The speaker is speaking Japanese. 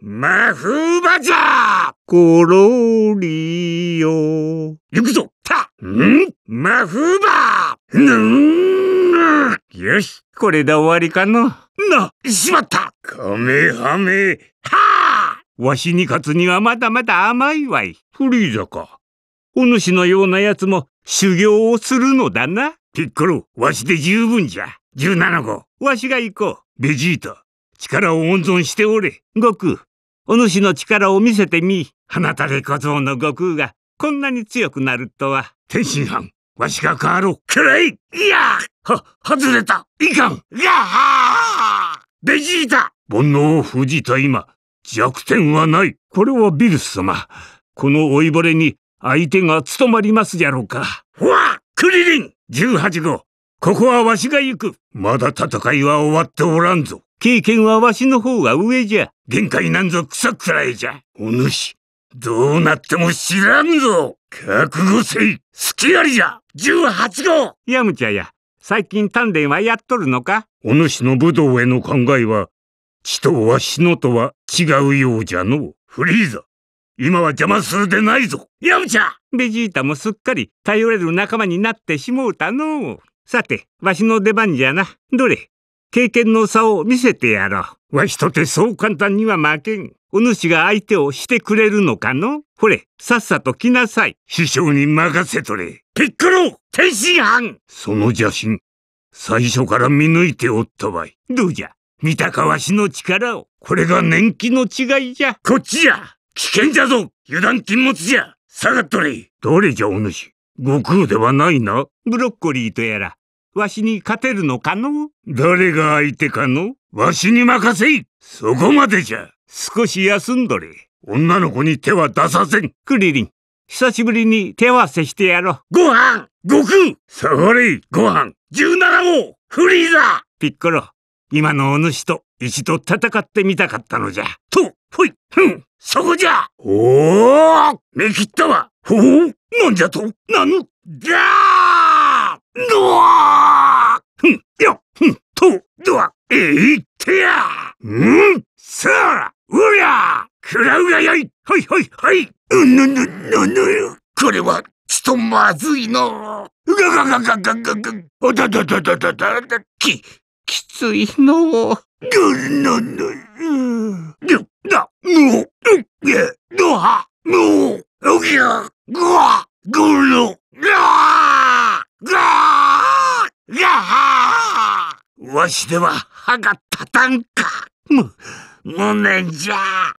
マフバじゃこリりよ。行くぞたんマフバぬんよし、これで終わりかな。な、しまったカメハメ、はあわしに勝つにはまだまだ甘いわい。フリーザか。お主のような奴も修行をするのだな。ピッコロ、わしで十分じゃ。十七号。わしが行こう。ベジータ、力を温存しておれ。悟空、お主の力を見せてみ放たれ小僧の悟空がこんなに強くなるとは。天津藩わしが変わろう。くらいいやは、外れたいかんガハベジータ煩悩を封じた今、弱点はない。これはビルス様。この老いぼれに相手が務まりますじゃろうか。ほわクリリン !18 号、ここはわしが行く。まだ戦いは終わっておらんぞ。経験はわしの方が上じゃ。限界なんぞ草くらいじゃ。お主、どうなっても知らんぞ。覚悟せい。好きありじゃ。十八号。やむちゃや。最近鍛錬はやっとるのかお主の武道への考えは、血とわしのとは違うようじゃの。フリーザ、今は邪魔するでないぞ。やむちゃベジータもすっかり頼れる仲間になってしもうたのさて、わしの出番じゃな。どれ、経験の差を見せてやろう。わしとてそう簡単には負けん。お主が相手をしてくれるのかのほれ、さっさと来なさい。師匠に任せとれ。ピッコロ天津飯その邪神、最初から見抜いておったわい。どうじゃ見たかわしの力を。これが年季の違いじゃ。こっちじゃ危険じゃぞ油断禁物じゃ下がっとれどれじゃお主悟空ではないなブロッコリーとやらわしに勝てるのかの誰が相手かのわしに任せいそこまでじゃ少し休んどれ女の子に手は出させんクリリン久しぶりに手合わせしてやろうご飯悟空サファリご飯17号フリーザーピッコロ今のお主と一度戦ってみたかったのじゃとほいふんそこじゃおお見切ったわほうなんじゃとなんだーのーと、ドア、いってやうんさあ、うりゃ食らうがよいはいはいはいうぬぬぬぬこれは、ちとまずいのガがががががおだだだだだだだき、きついのぐぬぬぐだ、ぬうげ、どは、ぬうぎゃ、ぐわ、ぐる、がががわしでは歯が立たんかむ無念じゃ